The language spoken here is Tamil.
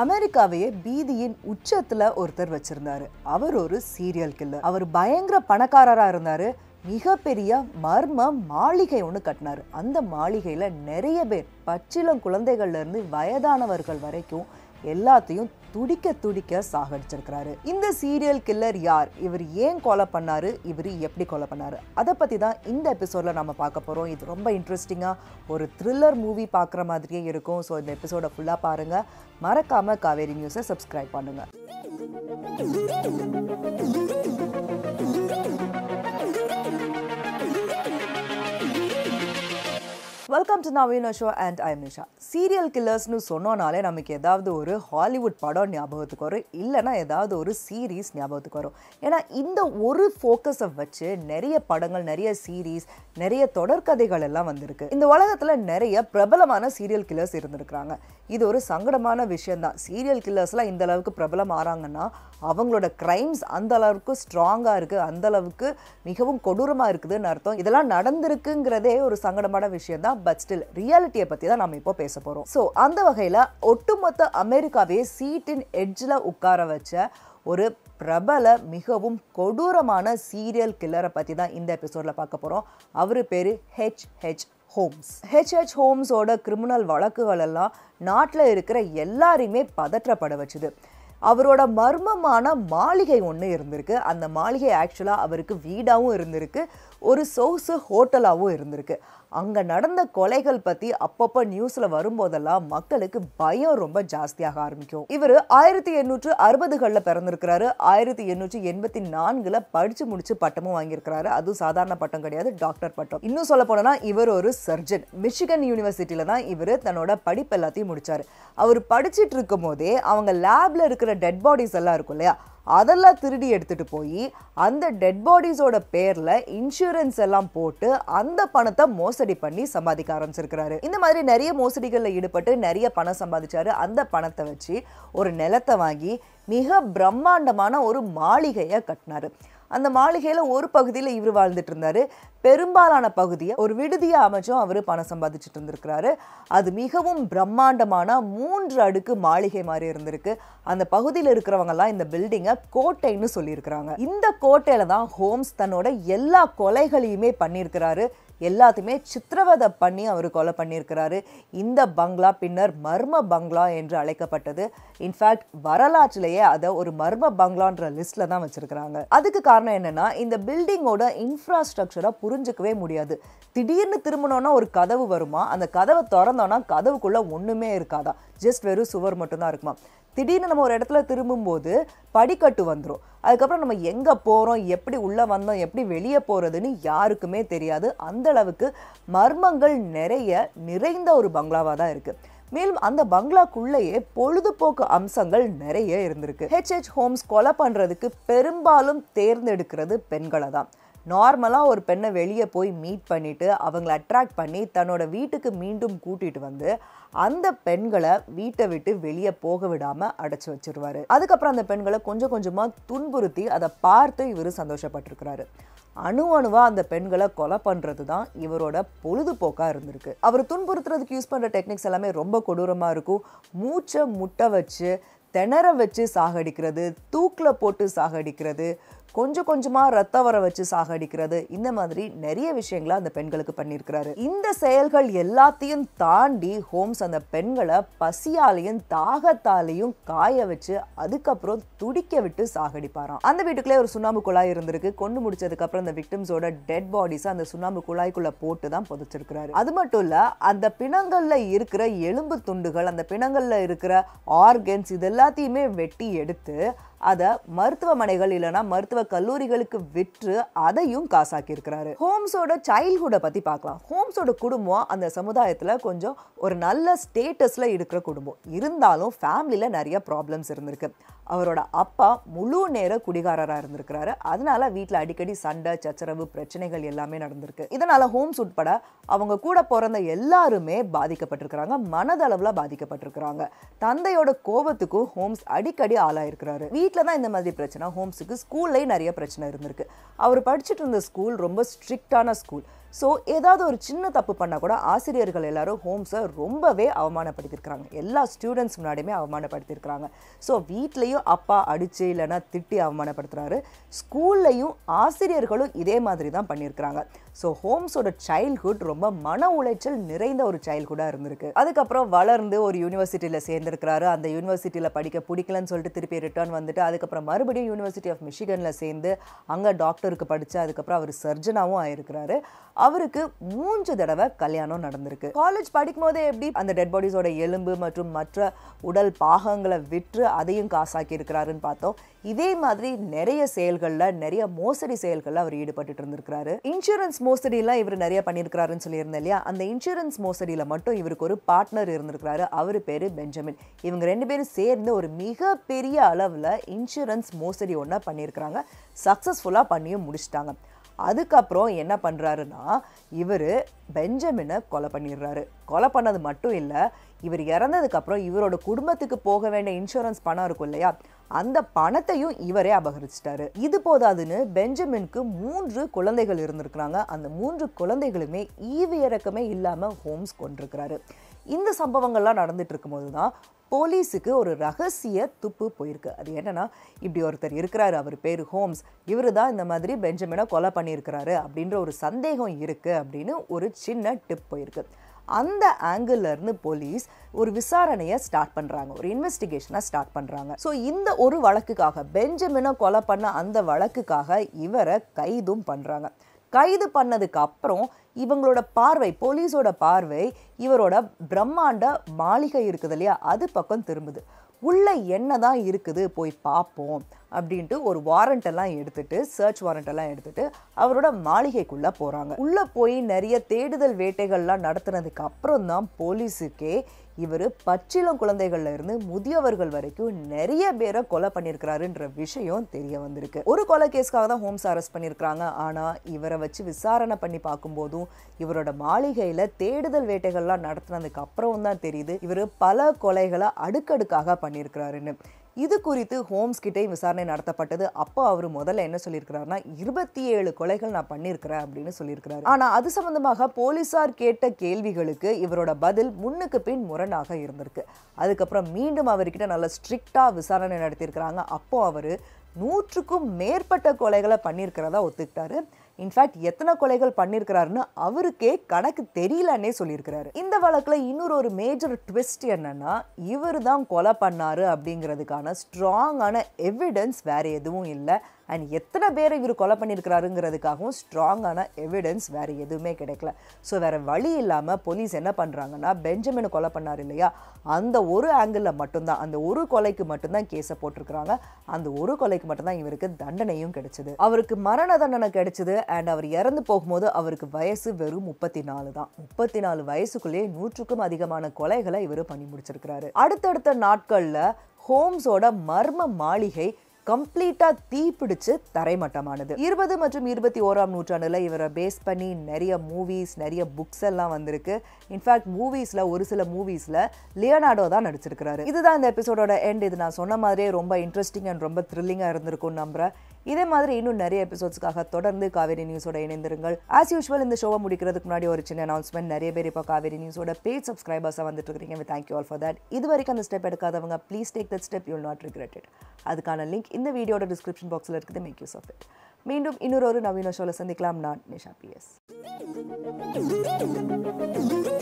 அமெரிக்காவையே பீதியின் உச்சத்துல ஒருத்தர் வச்சிருந்தாரு அவர் ஒரு சீரியல் கில்லர் அவர் பயங்கர பணக்காரரா இருந்தாரு மிகப்பெரிய மர்ம மாளிகை ஒன்று கட்டினாரு அந்த மாளிகையில் நிறைய பேர் பச்சிலம் குழந்தைகள்லேருந்து வயதானவர்கள் வரைக்கும் எல்லாத்தையும் துடிக்க துடிக்க சாகடிச்சிருக்கிறாரு இந்த சீரியல் கில்லர் யார் இவர் ஏன் கொலை பண்ணாரு இவர் எப்படி கொலை பண்ணாரு அதை பற்றி தான் இந்த எபிசோடில் நம்ம பார்க்க போகிறோம் இது ரொம்ப இன்ட்ரெஸ்டிங்காக ஒரு த்ரில்லர் மூவி பார்க்குற மாதிரியே இருக்கும் ஸோ இந்த எபிசோடை ஃபுல்லாக பாருங்க மறக்காமல் காவேரி நியூஸை சப்ஸ்கிரைப் பண்ணுங்கள் welcome to Naveena show and I மிஷா சீரியல் கில்லர்ஸ்னு சொன்னோனாலே நமக்கு ஏதாவது ஒரு ஹாலிவுட் படம் ஞாபகத்துக்கு வரும் இல்லைனா ஏதாவது ஒரு சீரீஸ் ஞாபகத்துக்கு வரும் ஏன்னா இந்த ஒரு ஃபோக்கஸை வச்சு நிறைய படங்கள் நிறைய சீரீஸ் நிறைய தொடர்கதைகள் எல்லாம் வந்திருக்கு இந்த உலகத்தில் நிறைய பிரபலமான சீரியல் கில்லர்ஸ் இருந்திருக்கிறாங்க இது ஒரு சங்கடமான விஷயம்தான் சீரியல் கில்லர்ஸ்லாம் இந்த அளவுக்கு பிரபலம் ஆறாங்கன்னா அவங்களோட கிரைம்ஸ் அந்த அளவுக்கு ஸ்ட்ராங்காக இருக்குது அந்த அளவுக்கு மிகவும் கொடூரமாக இருக்குதுன்னு அர்த்தம் இதெல்லாம் நடந்திருக்குங்கிறதே ஒரு சங்கடமான விஷயம்தான் பட் பட் ஸ்டில் ரியாலிட்டியை பற்றி தான் நம்ம இப்போ பேச போகிறோம் ஸோ அந்த வகையில் ஒட்டுமொத்த அமெரிக்காவே சீட்டின் எட்ஜில் உட்கார வச்ச ஒரு பிரபல மிகவும் கொடூரமான சீரியல் கில்லரை பற்றி தான் இந்த எபிசோடில் பார்க்க போகிறோம் அவர் பேர் ஹெச் ஹெச் ஹோம்ஸ் ஹெச்ஹெச் ஹோம்ஸோட கிரிமினல் வழக்குகள் எல்லாம் நாட்டில் இருக்கிற எல்லாரையுமே பதற்றப்பட வச்சுது அவரோட மர்மமான மாளிகை ஒன்று இருந்திருக்கு அந்த மாளிகை ஆக்சுவலாக அவருக்கு வீடாகவும் இருந்திருக்கு ஒரு சொகுசு ஹோட்டலாகவும் இருந்திருக்கு அங்கே நடந்த கொலைகள் பற்றி அப்பப்போ நியூஸில் வரும்போதெல்லாம் மக்களுக்கு பயம் ரொம்ப ஜாஸ்தியாக ஆரம்பிக்கும் இவர் ஆயிரத்தி எண்ணூற்று அறுபதுகளில் பிறந்திருக்கிறாரு ஆயிரத்தி எண்ணூற்றி எண்பத்தி நான்கில் படித்து முடிச்சு பட்டமும் வாங்கியிருக்கிறாரு அதுவும் சாதாரண பட்டம் கிடையாது டாக்டர் பட்டம் இன்னும் சொல்ல போனோம்னா இவர் ஒரு சர்ஜன் மிஷிகன் யூனிவர்சிட்டியில் தான் இவர் தன்னோட படிப்பு எல்லாத்தையும் முடித்தார் அவர் படிச்சுட்டு இருக்கும் போதே அவங்க லேபில் இருக்கிற டெட் பாடிஸ் எல்லாம் இருக்கும் இல்லையா அதெல்லாம் திருடி எடுத்துகிட்டு போய் அந்த டெட் பாடிஸோட பேரில் இன்சூரன்ஸ் எல்லாம் போட்டு அந்த பணத்தை மோசடி பண்ணி சம்பாதிக்க ஆரம்பிச்சிருக்கிறாரு இந்த மாதிரி நிறைய மோசடிகளில் ஈடுபட்டு நிறைய பணம் சம்பாதிச்சாரு அந்த பணத்தை வச்சு ஒரு நிலத்தை வாங்கி மிக பிரம்மாண்டமான ஒரு மாளிகையை கட்டினார் அந்த மாளிகையில் ஒரு பகுதியில் இவர் வாழ்ந்துட்டு இருந்தார் பெரும்பாலான பகுதியை ஒரு விடுதியை அமைச்சும் அவர் பணம் சம்பாதிச்சுட்டு இருந்திருக்கிறாரு அது மிகவும் பிரம்மாண்டமான மூன்று அடுக்கு மாளிகை மாதிரி இருந்திருக்கு அந்த பகுதியில் இருக்கிறவங்கலாம் இந்த பில்டிங்கை கோட்டைன்னு சொல்லியிருக்கிறாங்க இந்த கோட்டையில் தான் ஹோம்ஸ் தன்னோட எல்லா கொலைகளையுமே பண்ணியிருக்கிறாரு எல்லாத்தையுமே சித்திரவதை பண்ணி அவர் கொலை பண்ணியிருக்கிறாரு இந்த பங்களா பின்னர் மர்ம பங்களா என்று அழைக்கப்பட்டது இன்ஃபேக்ட் வரலாற்றிலேயே அதை ஒரு மர்ம பங்களான்ற லிஸ்ட்டில் தான் வச்சுருக்கிறாங்க அதுக்கு காரணம் என்னென்னா இந்த பில்டிங்கோட இன்ஃப்ராஸ்ட்ரக்சரை புரிஞ்சிக்கவே முடியாது திடீர்னு திரும்பினோன்னா ஒரு கதவு வருமா அந்த கதவை திறந்தோன்னா கதவுக்குள்ளே ஒன்றுமே இருக்காதா ஜஸ்ட் வெறும் சுவர் மட்டும்தான் இருக்குமா திடீர்னு நம்ம ஒரு இடத்துல திரும்பும்போது படிக்கட்டு வந்துடும் அதுக்கப்புறம் நம்ம எங்கே போகிறோம் எப்படி உள்ளே வந்தோம் எப்படி வெளியே போகிறதுன்னு யாருக்குமே தெரியாது அந்த அளவுக்கு மர்மங்கள் நிறைய நிறைந்த ஒரு பங்களாவாக தான் இருக்குது மேலும் அந்த பங்களாக்குள்ளேயே பொழுதுபோக்கு அம்சங்கள் நிறைய இருந்திருக்கு ஹெச்ஹெச் ஹோம்ஸ் கொலை பண்ணுறதுக்கு பெரும்பாலும் தேர்ந்தெடுக்கிறது பெண்களை தான் நார்மலாக ஒரு பெண்ணை வெளியே போய் மீட் பண்ணிவிட்டு அவங்கள அட்ராக்ட் பண்ணி தன்னோட வீட்டுக்கு மீண்டும் கூட்டிகிட்டு வந்து அந்த பெண்களை வீட்டை விட்டு வெளியே போக விடாமல் அடைச்சி வச்சுருவார் அதுக்கப்புறம் அந்த பெண்களை கொஞ்சம் கொஞ்சமாக துன்புறுத்தி அதை பார்த்து இவர் சந்தோஷப்பட்டிருக்கிறாரு அணு அணுவாக அந்த பெண்களை கொலை பண்ணுறது தான் இவரோட பொழுதுபோக்காக இருந்திருக்கு அவர் துன்புறுத்துறதுக்கு யூஸ் பண்ணுற டெக்னிக்ஸ் எல்லாமே ரொம்ப கொடூரமாக இருக்கும் மூச்சை முட்டை வச்சு திணற வச்சு சாகடிக்கிறது தூக்கில் போட்டு சாகடிக்கிறது கொஞ்சம் கொஞ்சமாக ரத்த வர வச்சு சாகடிக்கிறது இந்த மாதிரி நிறைய விஷயங்களை அந்த பெண்களுக்கு பண்ணியிருக்கிறாரு இந்த செயல்கள் எல்லாத்தையும் தாண்டி ஹோம்ஸ் அந்த பெண்களை பசியாலையும் தாகத்தாலையும் காய வச்சு அதுக்கப்புறம் துடிக்க விட்டு சாகடிப்பாராம் அந்த வீட்டுக்குள்ளே ஒரு சுண்ணாம்பு குழாய் இருந்திருக்கு கொண்டு முடிச்சதுக்கப்புறம் அந்த விக்டிம்ஸோட டெட் பாடிஸை அந்த சுண்ணாம்பு குழாய்க்குள்ளே போட்டு தான் புதைச்சிருக்கிறாரு அது மட்டும் இல்லை அந்த பிணங்களில் இருக்கிற எலும்பு துண்டுகள் அந்த பிணங்களில் இருக்கிற ஆர்கன்ஸ் இதெல்லாம் எல்லாத்தையுமே வெட்டி எடுத்து அதை மருத்துவமனைகள் இல்லைனா மருத்துவ கல்லூரிகளுக்கு விற்று அதையும் காசாக்கியிருக்கிறாரு ஹோம்ஸோட சைல்ட்ஹுட்டை பற்றி பார்க்கலாம் ஹோம்ஸோட குடும்பம் அந்த சமுதாயத்தில் கொஞ்சம் ஒரு நல்ல ஸ்டேட்டஸில் இருக்கிற குடும்பம் இருந்தாலும் ஃபேமிலியில் நிறைய ப்ராப்ளம்ஸ் இருந்திருக்கு அவரோட அப்பா முழு நேர குடிகாரராக இருந்திருக்கிறாரு அதனால வீட்டில் அடிக்கடி சண்டை சச்சரவு பிரச்சனைகள் எல்லாமே நடந்திருக்கு இதனால் ஹோம்ஸ் உட்பட அவங்க கூட பிறந்த எல்லாருமே பாதிக்கப்பட்டிருக்கிறாங்க மனதளவில் பாதிக்கப்பட்டிருக்கிறாங்க தந்தையோட கோபத்துக்கும் ஹோம்ஸ் அடிக்கடி ஆளாயிருக்கிறாரு வீட்டில் வீட்டில் தான் இந்த மாதிரி பிரச்சனை ஹோம்ஸுக்கு ஸ்கூல்லேயும் நிறைய பிரச்சனை இருந்திருக்கு அவர் படிச்சுட்டு இருந்த ஸ்கூல் ரொம்ப ஸ்ட்ரிக்டான ஸ்கூல் ஸோ ஏதாவது ஒரு சின்ன தப்பு பண்ணால் கூட ஆசிரியர்கள் எல்லாரும் ஹோம்ஸை ரொம்பவே அவமானப்படுத்தியிருக்கிறாங்க எல்லா ஸ்டூடெண்ட்ஸ் முன்னாடியுமே அவமானப்படுத்தியிருக்கிறாங்க ஸோ வீட்லேயும் அப்பா அடித்து இல்லைனா திட்டி அவமானப்படுத்துகிறாரு ஸ்கூல்லையும் ஆசிரியர்களும் இதே மாதிரி தான் பண்ணியிருக்கிறாங்க ஸோ ஹோம்ஸோட சைல்ட்ஹுட் ரொம்ப மன உளைச்சல் நிறைந்த ஒரு சைல்ட்ஹுட்டாக இருந்திருக்கு அதுக்கப்புறம் வளர்ந்து ஒரு யூனிவர்சிட்டியில் சேர்ந்துருக்கிறாரு அந்த யூனிவர்சிட்டியில் படிக்க பிடிக்கலன்னு சொல்லிட்டு திருப்பி ரிட்டர்ன் வந்துட்டு அதுக்கப்புறம் மறுபடியும் யூனிவர்சிட்டி ஆஃப் மிஷிகனில் சேர்ந்து அங்கே டாக்டருக்கு படித்து அதுக்கப்புறம் அவர் சர்ஜனாகவும் ஆயிருக்கிறாரு அவருக்கு மூன்று தடவை கல்யாணம் நடந்திருக்கு காலேஜ் படிக்கும்போதே எப்படி அந்த டெட் பாடிஸோட எலும்பு மற்றும் மற்ற உடல் பாகங்களை விற்று அதையும் காசாக்கி இருக்கிறாருன்னு பார்த்தோம் இதே மாதிரி நிறைய செயல்களில் நிறைய மோசடி செயல்களில் அவர் ஈடுபட்டு இருந்திருக்கிறாரு இன்சூரன்ஸ் மோசடியெலாம் இவர் நிறைய பண்ணியிருக்கிறாருன்னு சொல்லியிருந்தேன் இல்லையா அந்த இன்சூரன்ஸ் மோசடியில் மட்டும் இவருக்கு ஒரு பார்ட்னர் இருந்திருக்கிறாரு அவர் பேர் பெஞ்சமின் இவங்க ரெண்டு பேரும் சேர்ந்து ஒரு மிகப்பெரிய அளவில் இன்சூரன்ஸ் மோசடி ஒன்றா பண்ணியிருக்கிறாங்க சக்ஸஸ்ஃபுல்லாக பண்ணியும் முடிச்சிட்டாங்க அதுக்கப்புறம் என்ன பண்ணுறாருன்னா இவர் பெஞ்சமினை கொலை பண்ணிடுறாரு கொலை பண்ணது மட்டும் இல்லை இவர் இறந்ததுக்கப்புறம் இவரோட குடும்பத்துக்கு போக வேண்டிய இன்சூரன்ஸ் பணம் இருக்கும் இல்லையா அந்த பணத்தையும் இவரே அபகரிச்சிட்டாரு இது போதாதுன்னு பெஞ்சமினுக்கு மூன்று குழந்தைகள் இருந்திருக்கிறாங்க அந்த மூன்று குழந்தைகளுமே ஈவு இறக்கமே இல்லாமல் ஹோம்ஸ் கொண்டிருக்கிறாரு இந்த சம்பவங்கள்லாம் நடந்துட்டு இருக்கும்போது தான் போலீஸுக்கு ஒரு ரகசிய துப்பு போயிருக்கு அது என்னன்னா இப்படி ஒருத்தர் இருக்கிறாரு அவர் பேர் ஹோம்ஸ் இவரு தான் இந்த மாதிரி பெஞ்சமினை கொலை பண்ணியிருக்கிறாரு அப்படின்ற ஒரு சந்தேகம் இருக்குது அப்படின்னு ஒரு சின்ன டிப் போயிருக்கு அந்த ஆங்கிள்லேருந்து போலீஸ் ஒரு விசாரணையை ஸ்டார்ட் பண்ணுறாங்க ஒரு இன்வெஸ்டிகேஷனை ஸ்டார்ட் பண்ணுறாங்க ஸோ இந்த ஒரு வழக்குக்காக பெஞ்சமினை கொலை பண்ண அந்த வழக்குக்காக இவரை கைதும் பண்ணுறாங்க கைது பண்ணதுக்கு அப்புறம் இவங்களோட பார்வை போலீஸோட பார்வை இவரோட பிரம்மாண்ட மாளிகை இருக்குது இல்லையா அது பக்கம் திரும்புது உள்ள என்ன தான் இருக்குது போய் பார்ப்போம் அப்படின்ட்டு ஒரு வாரண்ட் எல்லாம் எடுத்துட்டு சர்ச் வாரண்ட் எல்லாம் எடுத்துட்டு அவரோட மாளிகைக்குள்ளே போகிறாங்க உள்ளே போய் நிறைய தேடுதல் வேட்டைகள்லாம் நடத்துனதுக்கு அப்புறம் தான் போலீஸுக்கே இவர் பச்சிளம் குழந்தைகள்ல இருந்து முதியவர்கள் வரைக்கும் நிறைய பேரை கொலை பண்ணியிருக்கிறாருன்ற விஷயம் தெரிய வந்திருக்கு ஒரு கொலை கேஸ்க்காக தான் ஹோம்ஸ் அரெஸ்ட் பண்ணியிருக்கிறாங்க ஆனால் இவரை வச்சு விசாரணை பண்ணி பார்க்கும்போதும் இவரோட மாளிகையில் தேடுதல் வேட்டைகள்லாம் நடத்துனதுக்கு அப்புறம் தான் தெரியுது இவர் பல கொலைகளை அடுக்கடுக்காக பண்ணியிருக்கிறாருன்னு இது குறித்து ஹோம்ஸ் கிட்டே விசாரணை நடத்தப்பட்டது அப்போ அவர் முதல்ல என்ன சொல்லியிருக்கிறாருன்னா இருபத்தி ஏழு கொலைகள் நான் பண்ணியிருக்கிறேன் அப்படின்னு சொல்லியிருக்கிறாரு ஆனால் அது சம்பந்தமாக போலீஸார் கேட்ட கேள்விகளுக்கு இவரோட பதில் முன்னுக்கு பின் முரணாக இருந்திருக்கு அதுக்கப்புறம் மீண்டும் அவர்கிட்ட நல்ல ஸ்ட்ரிக்டாக விசாரணை நடத்தியிருக்கிறாங்க அப்போ அவர் நூற்றுக்கும் மேற்பட்ட கொலைகளை பண்ணியிருக்கிறதா ஒத்துக்கிட்டாரு இன்ஃபேக்ட் எத்தனை கொலைகள் பண்ணியிருக்கிறாருன்னு அவருக்கே கணக்கு தெரியலன்னே சொல்லியிருக்கிறாரு இந்த வழக்கில் இன்னொரு ஒரு மேஜர் ட்விஸ்ட் என்னன்னா இவர் தான் கொலை பண்ணாரு அப்படிங்கிறதுக்கான ஸ்ட்ராங்கான எவிடன்ஸ் வேற எதுவும் இல்லை அண்ட் எத்தனை பேரை இவர் கொலை பண்ணியிருக்கிறாருங்கிறதுக்காகவும் ஸ்ட்ராங்கான எவிடன்ஸ் வேறு எதுவுமே கிடைக்கல ஸோ வேறு வழி இல்லாமல் போலீஸ் என்ன பண்ணுறாங்கன்னா பெஞ்சமின் கொலை பண்ணார் இல்லையா அந்த ஒரு ஆங்கிளில் மட்டும்தான் அந்த ஒரு கொலைக்கு மட்டும்தான் கேஸை போட்டிருக்கிறாங்க அந்த ஒரு கொலைக்கு மட்டும்தான் இவருக்கு தண்டனையும் கிடைச்சிது அவருக்கு மரண தண்டனை கிடைச்சிது அண்ட் அவர் இறந்து போகும்போது அவருக்கு வயசு வெறும் முப்பத்தி நாலு தான் முப்பத்தி நாலு வயசுக்குள்ளேயே நூற்றுக்கும் அதிகமான கொலைகளை இவர் பண்ணி முடிச்சிருக்கிறாரு அடுத்தடுத்த நாட்களில் ஹோம்ஸோட மர்ம மாளிகை கம்ப்ளீட்டாக தீப்பிடிச்சு தரைமட்டமானது இருபது மற்றும் இருபத்தி ஓராம் நூற்றாண்டில் இவரை பேஸ் பண்ணி நிறைய மூவிஸ் நிறைய புக்ஸ் எல்லாம் வந்திருக்கு இன்ஃபேக்ட் மூவிஸில் ஒரு சில மூவிஸில் லியனார்டோ தான் நடிச்சிருக்கிறாரு இதுதான் இந்த எபிசோடோட எண்ட் இது நான் சொன்ன மாதிரியே ரொம்ப இன்ட்ரெஸ்டிங் அண்ட் ரொம்ப த்ரில்லிங்காக இருந்திருக்கும் நம்புகிறேன் இதே மாதிரி இன்னும் நிறைய எபிசோட்ஸ்க்காக தொடர்ந்து காவேரி நியூஸோட இணைந்திருங்கள் ஆஸ் யூஷுவல் இந்த ஷோவை முடிக்கிறதுக்கு முன்னாடி ஒரு சின்ன அனௌன்ஸ்மெண்ட் நிறைய பேர் இப்போ காவேரி நியூஸோட பேஜ் சப்ஸ்கிரைபர்ஸாக வந்துட்டு இருக்கீங்க தேங்க்யூ ஆல் ஃபார் தட் இது வரைக்கும் அந்த ஸ்டெப் எடுக்காதவங்க please take that step you'll not regretted அதுக்கான லிங்க் இந்த வீடியோட டிஸ்கிரிப்ஷன் பாக்ஸில் இருக்குது மேக் யூஸ் ஆஃப் இட் மீண்டும் இன்னொரு நவீன ஷோவில் சந்திக்கலாம் நான் நிஷா பிஎஸ்